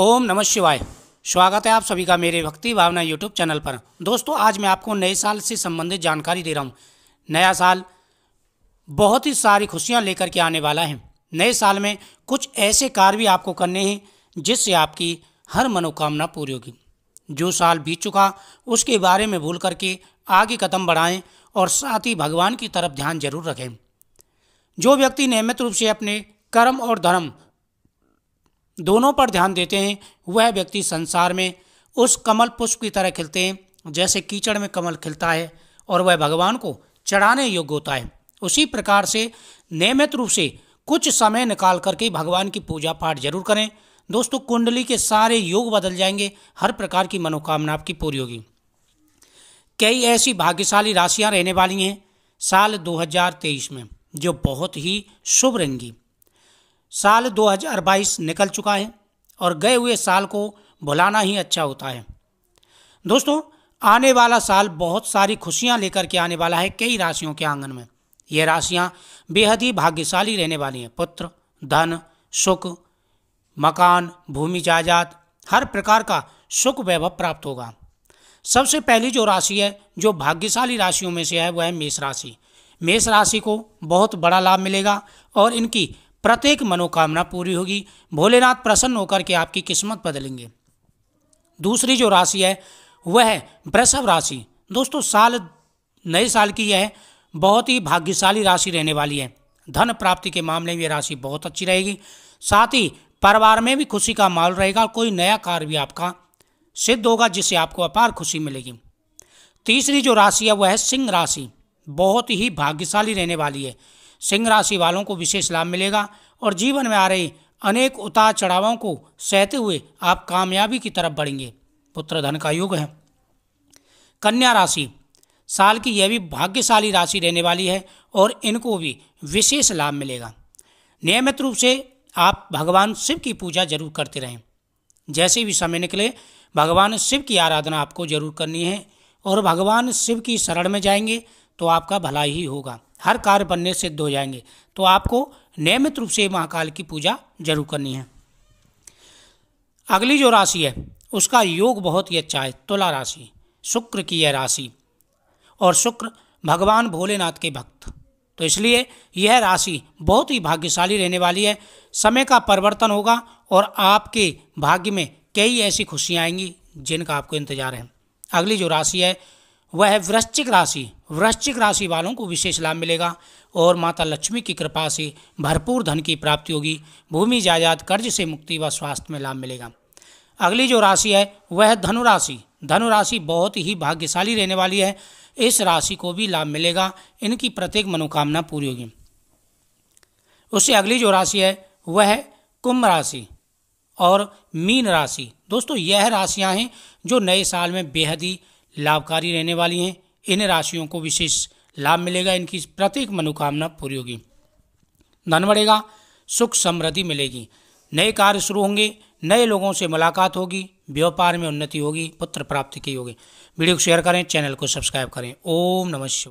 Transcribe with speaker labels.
Speaker 1: ओम नमः शिवाय स्वागत है आप सभी का मेरे भक्ति भावना यूट्यूब चैनल पर दोस्तों आज मैं आपको नए साल से संबंधित जानकारी दे रहा हूँ नया साल बहुत ही सारी खुशियाँ लेकर के आने वाला है नए साल में कुछ ऐसे कार्य भी आपको करने हैं जिससे आपकी हर मनोकामना पूरी होगी जो साल बीत चुका उसके बारे में भूल करके आगे कदम बढ़ाएं और साथ ही भगवान की तरफ ध्यान जरूर रखें जो व्यक्ति नियमित रूप से अपने कर्म और धर्म दोनों पर ध्यान देते हैं वह व्यक्ति संसार में उस कमल पुष्प की तरह खिलते हैं जैसे कीचड़ में कमल खिलता है और वह भगवान को चढ़ाने योग्य होता है उसी प्रकार से नियमित रूप से कुछ समय निकाल करके भगवान की पूजा पाठ जरूर करें दोस्तों कुंडली के सारे योग बदल जाएंगे हर प्रकार की मनोकामना आपकी पूरी होगी कई ऐसी भाग्यशाली राशियां रहने वाली हैं साल 2023 में जो बहुत ही शुभ रहेंगी साल 2022 निकल चुका है और गए हुए साल को भुलाना ही अच्छा होता है दोस्तों आने वाला साल बहुत सारी खुशियां लेकर के आने वाला है कई राशियों के आंगन में ये राशियां बेहद ही भाग्यशाली रहने वाली हैं पुत्र धन सुख मकान भूमि जायदाद हर प्रकार का सुख वैभव प्राप्त होगा सबसे पहली जो राशि है जो भाग्यशाली राशियों में से है वह है मेष राशि मेष राशि को बहुत बड़ा लाभ मिलेगा और इनकी प्रत्येक मनोकामना पूरी होगी भोलेनाथ प्रसन्न होकर के आपकी किस्मत बदलेंगे दूसरी जो राशि है वह है वृषभ राशि दोस्तों साल नए साल की यह बहुत ही भाग्यशाली राशि रहने वाली है धन प्राप्ति के मामले में यह राशि बहुत अच्छी रहेगी साथ ही परिवार में भी खुशी का माहौल रहेगा कोई नया कार्य भी आपका सिद्ध होगा जिससे आपको अपार खुशी मिलेगी तीसरी जो राशि है वह है सिंह राशि बहुत ही भाग्यशाली रहने वाली है सिंह राशि वालों को विशेष लाभ मिलेगा और जीवन में आ रही अनेक उतार चढ़ावों को सहते हुए आप कामयाबी की तरफ बढ़ेंगे पुत्र धन का युग है कन्या राशि साल की यह भी भाग्यशाली राशि रहने वाली है और इनको भी विशेष लाभ मिलेगा नियमित रूप से आप भगवान शिव की पूजा जरूर करते रहें जैसे भी समय निकले भगवान शिव की आराधना आपको जरूर करनी है और भगवान शिव की शरण में जाएंगे तो आपका भला ही होगा हर कार्य बनने सिद्ध हो जाएंगे तो आपको नियमित रूप से महाकाल की पूजा जरूर करनी है अगली जो राशि है उसका योग बहुत ही अच्छा है तुला राशि शुक्र की यह राशि और शुक्र भगवान भोलेनाथ के भक्त तो इसलिए यह राशि बहुत ही भाग्यशाली रहने वाली है समय का परिवर्तन होगा और आपके भाग्य में कई ऐसी खुशियाँ आएंगी जिनका आपको इंतजार है अगली जो राशि है वह है वृश्चिक राशि वृश्चिक राशि वालों को विशेष लाभ मिलेगा और माता लक्ष्मी की कृपा से भरपूर धन की प्राप्ति होगी भूमि जायदाद कर्ज से मुक्ति व स्वास्थ्य में लाभ मिलेगा अगली जो राशि है वह धनुराशि धनुराशि बहुत ही भाग्यशाली रहने वाली है इस राशि को भी लाभ मिलेगा इनकी प्रत्येक मनोकामना पूरी होगी उससे अगली जो राशि है वह है कुंभ राशि और मीन राशि दोस्तों यह राशियां हैं जो नए साल में बेहद ही लाभकारी रहने वाली हैं इन राशियों को विशेष लाभ मिलेगा इनकी प्रत्येक मनोकामना पूरी होगी धन बढ़ेगा सुख समृद्धि मिलेगी नए कार्य शुरू होंगे नए लोगों से मुलाकात होगी व्यापार में उन्नति होगी पुत्र प्राप्ति की होगी वीडियो को शेयर करें चैनल को सब्सक्राइब करें ओम नमः